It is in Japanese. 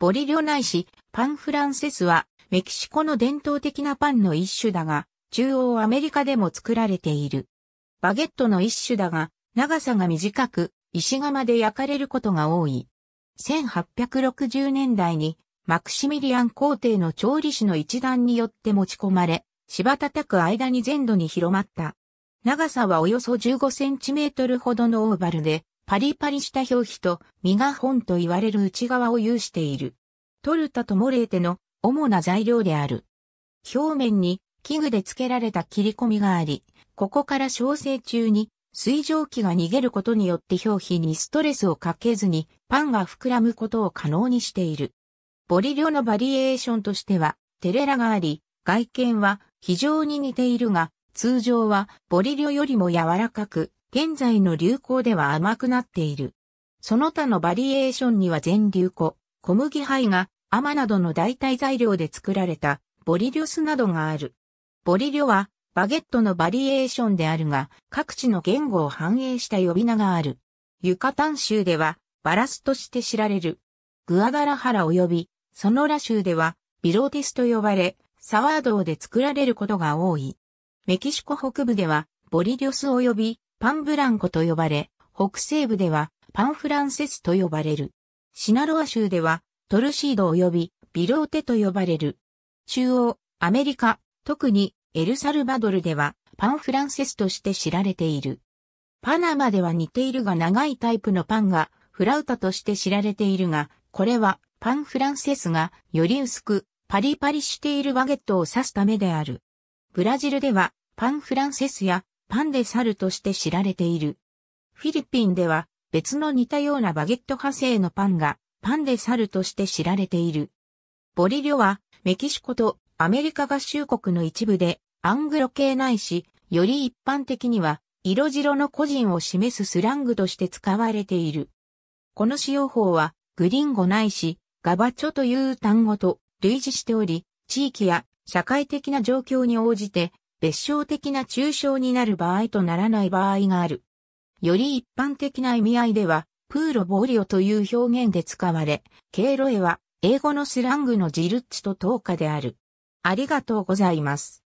ボリリョ内市パンフランセスはメキシコの伝統的なパンの一種だが、中央アメリカでも作られている。バゲットの一種だが、長さが短く、石窯で焼かれることが多い。1860年代にマクシミリアン皇帝の調理師の一団によって持ち込まれ、芝叩く間に全土に広まった。長さはおよそ15センチメートルほどのオーバルで、パリパリした表皮と身が本と言われる内側を有している。トルタとモレーテの主な材料である。表面に器具で付けられた切り込みがあり、ここから焼成中に水蒸気が逃げることによって表皮にストレスをかけずにパンが膨らむことを可能にしている。ボリョのバリエーションとしてはテレラがあり、外見は非常に似ているが、通常はボリョよりも柔らかく現在の流行では甘くなっている。その他のバリエーションには全粒粉、小麦胚が、甘などの代替材料で作られた、ボリリョスなどがある。ボリリョは、バゲットのバリエーションであるが、各地の言語を反映した呼び名がある。ユカタン州では、バラスとして知られる。グアガラハラ及び、ソノラ州では、ビローティスと呼ばれ、サワードで作られることが多い。メキシコ北部では、ボリリョス及び、パンブランコと呼ばれ、北西部ではパンフランセスと呼ばれる。シナロア州ではトルシード及びビローテと呼ばれる。中央、アメリカ、特にエルサルバドルではパンフランセスとして知られている。パナマでは似ているが長いタイプのパンがフラウタとして知られているが、これはパンフランセスがより薄くパリパリしているバゲットを指すためである。ブラジルではパンフランセスやパンで猿として知られている。フィリピンでは別の似たようなバゲット派生のパンがパンで猿として知られている。ボリリョはメキシコとアメリカ合衆国の一部でアングロ系ないし、より一般的には色白の個人を示すスラングとして使われている。この使用法はグリンゴないし、ガバチョという単語と類似しており、地域や社会的な状況に応じて別称的な抽象になる場合とならない場合がある。より一般的な意味合いでは、プーロボーリオという表現で使われ、経路へは英語のスラングのジルッチと等価である。ありがとうございます。